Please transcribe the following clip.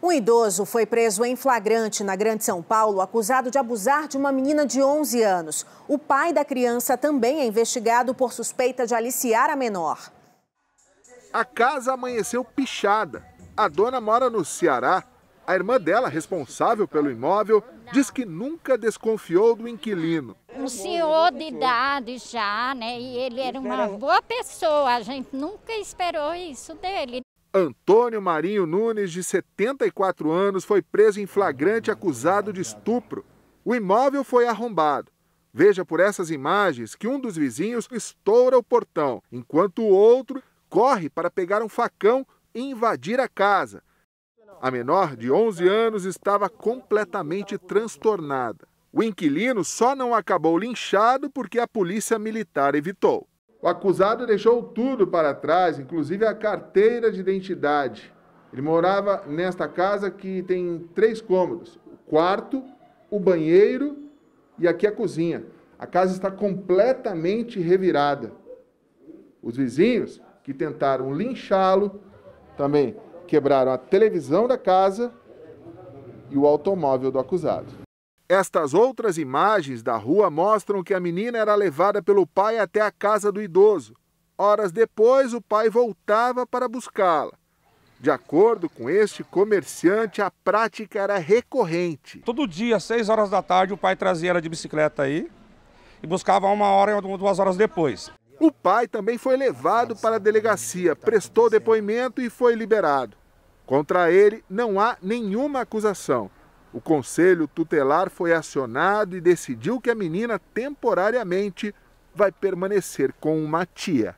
Um idoso foi preso em flagrante na Grande São Paulo, acusado de abusar de uma menina de 11 anos. O pai da criança também é investigado por suspeita de aliciar a menor. A casa amanheceu pichada. A dona mora no Ceará. A irmã dela, responsável pelo imóvel, diz que nunca desconfiou do inquilino. Um senhor de idade já, né? E ele era uma boa pessoa. A gente nunca esperou isso dele. Antônio Marinho Nunes, de 74 anos, foi preso em flagrante acusado de estupro. O imóvel foi arrombado. Veja por essas imagens que um dos vizinhos estoura o portão, enquanto o outro corre para pegar um facão e invadir a casa. A menor, de 11 anos, estava completamente transtornada. O inquilino só não acabou linchado porque a polícia militar evitou. O acusado deixou tudo para trás, inclusive a carteira de identidade. Ele morava nesta casa que tem três cômodos: o quarto, o banheiro e aqui a cozinha. A casa está completamente revirada. Os vizinhos que tentaram linchá-lo também quebraram a televisão da casa e o automóvel do acusado. Estas outras imagens da rua mostram que a menina era levada pelo pai até a casa do idoso. Horas depois, o pai voltava para buscá-la. De acordo com este comerciante, a prática era recorrente. Todo dia, às seis horas da tarde, o pai trazia ela de bicicleta aí e buscava uma hora ou duas horas depois. O pai também foi levado para a delegacia, prestou depoimento e foi liberado. Contra ele não há nenhuma acusação. O conselho tutelar foi acionado e decidiu que a menina temporariamente vai permanecer com uma tia.